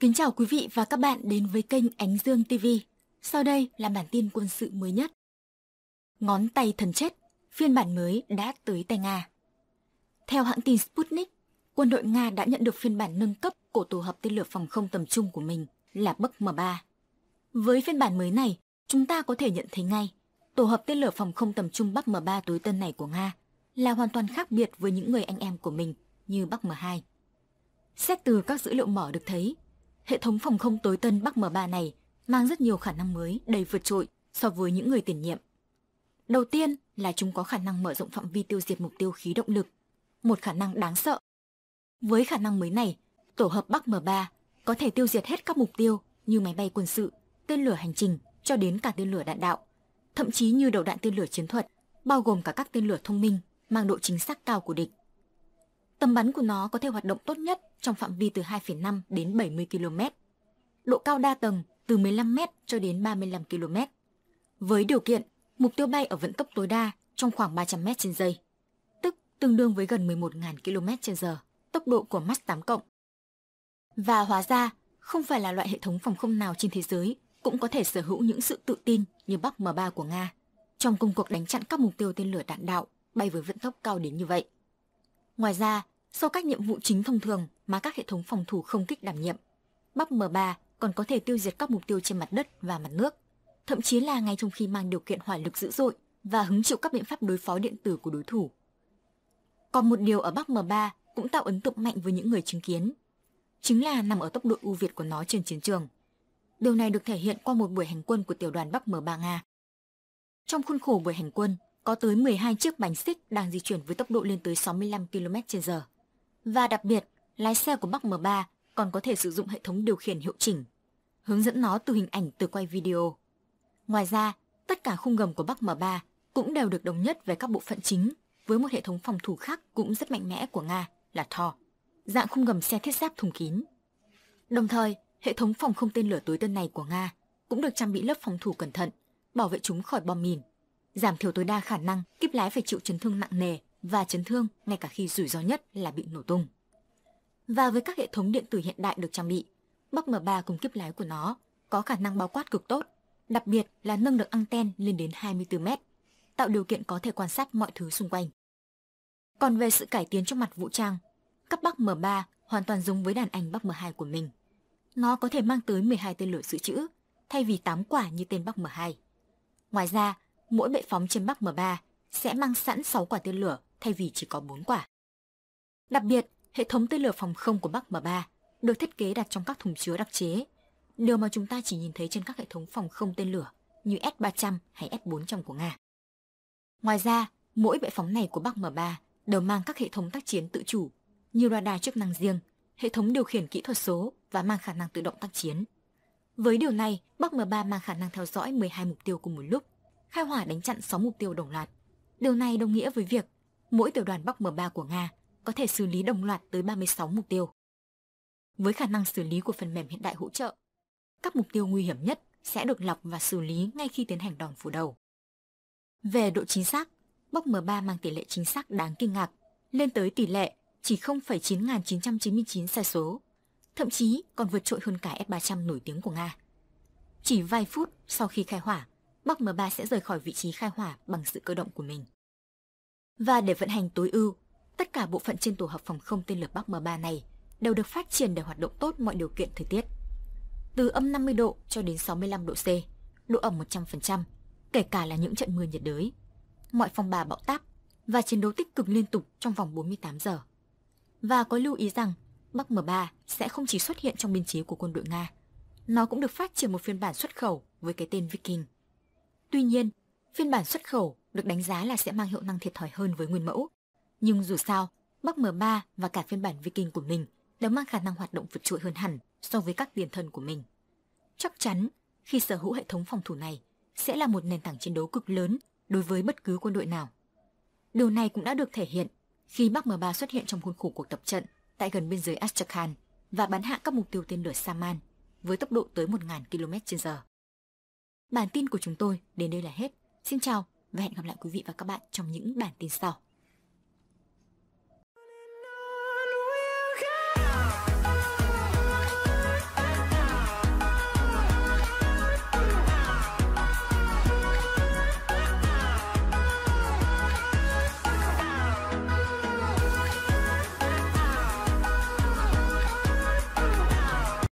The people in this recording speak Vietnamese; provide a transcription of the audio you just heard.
Kính chào quý vị và các bạn đến với kênh Ánh Dương TV. Sau đây là bản tin quân sự mới nhất. Ngón tay thần chết, phiên bản mới đã tới tay Nga. Theo hãng tin Sputnik, quân đội Nga đã nhận được phiên bản nâng cấp của tổ hợp tên lửa phòng không tầm trung của mình là Bắc M3. Với phiên bản mới này, chúng ta có thể nhận thấy ngay, tổ hợp tên lửa phòng không tầm trung Bắc M3 tối tân này của Nga là hoàn toàn khác biệt với những người anh em của mình như Bắc M2. Xét từ các dữ liệu mở được thấy, hệ thống phòng không tối tân Bắc M3 này mang rất nhiều khả năng mới đầy vượt trội so với những người tiền nhiệm. Đầu tiên là chúng có khả năng mở rộng phạm vi tiêu diệt mục tiêu khí động lực, một khả năng đáng sợ. Với khả năng mới này, tổ hợp Bắc M3 có thể tiêu diệt hết các mục tiêu như máy bay quân sự, tên lửa hành trình cho đến cả tên lửa đạn đạo, thậm chí như đầu đạn tên lửa chiến thuật, bao gồm cả các tên lửa thông minh mang độ chính xác cao của địch. Tầm bắn của nó có thể hoạt động tốt nhất trong phạm vi từ 2,5 đến 70 km. Độ cao đa tầng từ 15 m cho đến 35 km. Với điều kiện mục tiêu bay ở vận tốc tối đa trong khoảng 300 m trên giây, tức tương đương với gần 11.000 km trên giờ, tốc độ của Mach 8 cộng. Và hóa ra, không phải là loại hệ thống phòng không nào trên thế giới cũng có thể sở hữu những sự tự tin như Bắc M3 của Nga trong công cuộc đánh chặn các mục tiêu tên lửa đạn đạo bay với vận tốc cao đến như vậy. Ngoài ra, sau các nhiệm vụ chính thông thường mà các hệ thống phòng thủ không kích đảm nhiệm, bắp M3 còn có thể tiêu diệt các mục tiêu trên mặt đất và mặt nước, thậm chí là ngay trong khi mang điều kiện hỏa lực dữ dội và hứng chịu các biện pháp đối phó điện tử của đối thủ. Còn một điều ở Bắc M3 cũng tạo ấn tượng mạnh với những người chứng kiến, chính là nằm ở tốc độ ưu việt của nó trên chiến trường. Điều này được thể hiện qua một buổi hành quân của tiểu đoàn Bắc M3 Nga. Trong khuôn khổ buổi hành quân, có tới 12 chiếc bánh xích đang di chuyển với tốc độ lên tới 65 km/h. Và đặc biệt, lái xe của Bắc M3 còn có thể sử dụng hệ thống điều khiển hiệu chỉnh, hướng dẫn nó từ hình ảnh từ quay video. Ngoài ra, tất cả khung gầm của Bắc M3 cũng đều được đồng nhất về các bộ phận chính với một hệ thống phòng thủ khác cũng rất mạnh mẽ của Nga là Thor, dạng khung gầm xe thiết giáp thùng kín. Đồng thời, hệ thống phòng không tên lửa tối tân này của Nga cũng được trang bị lớp phòng thủ cẩn thận, bảo vệ chúng khỏi bom mìn, giảm thiểu tối đa khả năng kíp lái phải chịu chấn thương nặng nề và chấn thương ngay cả khi rủi ro nhất là bị nổ tung. Và với các hệ thống điện tử hiện đại được trang bị, Bắc M3 cùng kiếp lái của nó có khả năng bao quát cực tốt, đặc biệt là nâng được anten lên đến 24 mét, tạo điều kiện có thể quan sát mọi thứ xung quanh. Còn về sự cải tiến trong mặt vũ trang, các Bắc M3 hoàn toàn giống với đàn anh Bắc M2 của mình. Nó có thể mang tới 12 tên lửa dự trữ, thay vì 8 quả như tên Bắc M2. Ngoài ra, mỗi bệ phóng trên Bắc M3 sẽ mang sẵn 6 quả tên lửa thay vì chỉ có 4 quả. Đặc biệt, hệ thống tên lửa phòng không của Bắc M3 được thiết kế đặt trong các thùng chứa đặc chế, điều mà chúng ta chỉ nhìn thấy trên các hệ thống phòng không tên lửa như S-300 hay S-400 của Nga. Ngoài ra, mỗi bệ phóng này của Bắc M3 đều mang các hệ thống tác chiến tự chủ như radar chức năng riêng, hệ thống điều khiển kỹ thuật số và mang khả năng tự động tác chiến. Với điều này, Bắc M3 mang khả năng theo dõi 12 mục tiêu cùng một lúc, khai hỏa đánh chặn 6 mục tiêu đồng loạt. Điều này đồng nghĩa với việc mỗi tiểu đoàn bóc M3 của Nga có thể xử lý đồng loạt tới 36 mục tiêu. Với khả năng xử lý của phần mềm hiện đại hỗ trợ, các mục tiêu nguy hiểm nhất sẽ được lọc và xử lý ngay khi tiến hành đòn phủ đầu. Về độ chính xác, bóc M3 mang tỷ lệ chính xác đáng kinh ngạc, lên tới tỷ lệ chỉ 0,9999 sai số, thậm chí còn vượt trội hơn cả S-300 nổi tiếng của Nga. Chỉ vài phút sau khi khai hỏa, bóc M3 sẽ rời khỏi vị trí khai hỏa bằng sự cơ động của mình. Và để vận hành tối ưu, tất cả bộ phận trên tổ hợp phòng không tên lửa Bắc M3 này đều được phát triển để hoạt động tốt mọi điều kiện thời tiết. Từ âm 50 độ cho đến 65 độ C, độ ẩm 100%, kể cả là những trận mưa nhiệt đới. Mọi phòng bà bão táp và chiến đấu tích cực liên tục trong vòng 48 giờ. Và có lưu ý rằng Bắc M3 sẽ không chỉ xuất hiện trong biên chế của quân đội Nga, nó cũng được phát triển một phiên bản xuất khẩu với cái tên Viking. Tuy nhiên, phiên bản xuất khẩu được đánh giá là sẽ mang hiệu năng thiệt thòi hơn với nguyên mẫu. Nhưng dù sao, Mark M3 và cả phiên bản Viking của mình đều mang khả năng hoạt động vượt trội hơn hẳn so với các tiền thân của mình. Chắc chắn, khi sở hữu hệ thống phòng thủ này, sẽ là một nền tảng chiến đấu cực lớn đối với bất cứ quân đội nào. Điều này cũng đã được thể hiện khi Mark M3 xuất hiện trong khuôn khổ cuộc tập trận tại gần biên giới Astrakhan và bắn hạ các mục tiêu tên lửa Saman với tốc độ tới 1.000 km/h. Bản tin của chúng tôi đến đây là hết. Xin chào và hẹn gặp lại quý vị và các bạn trong những bản tin sau.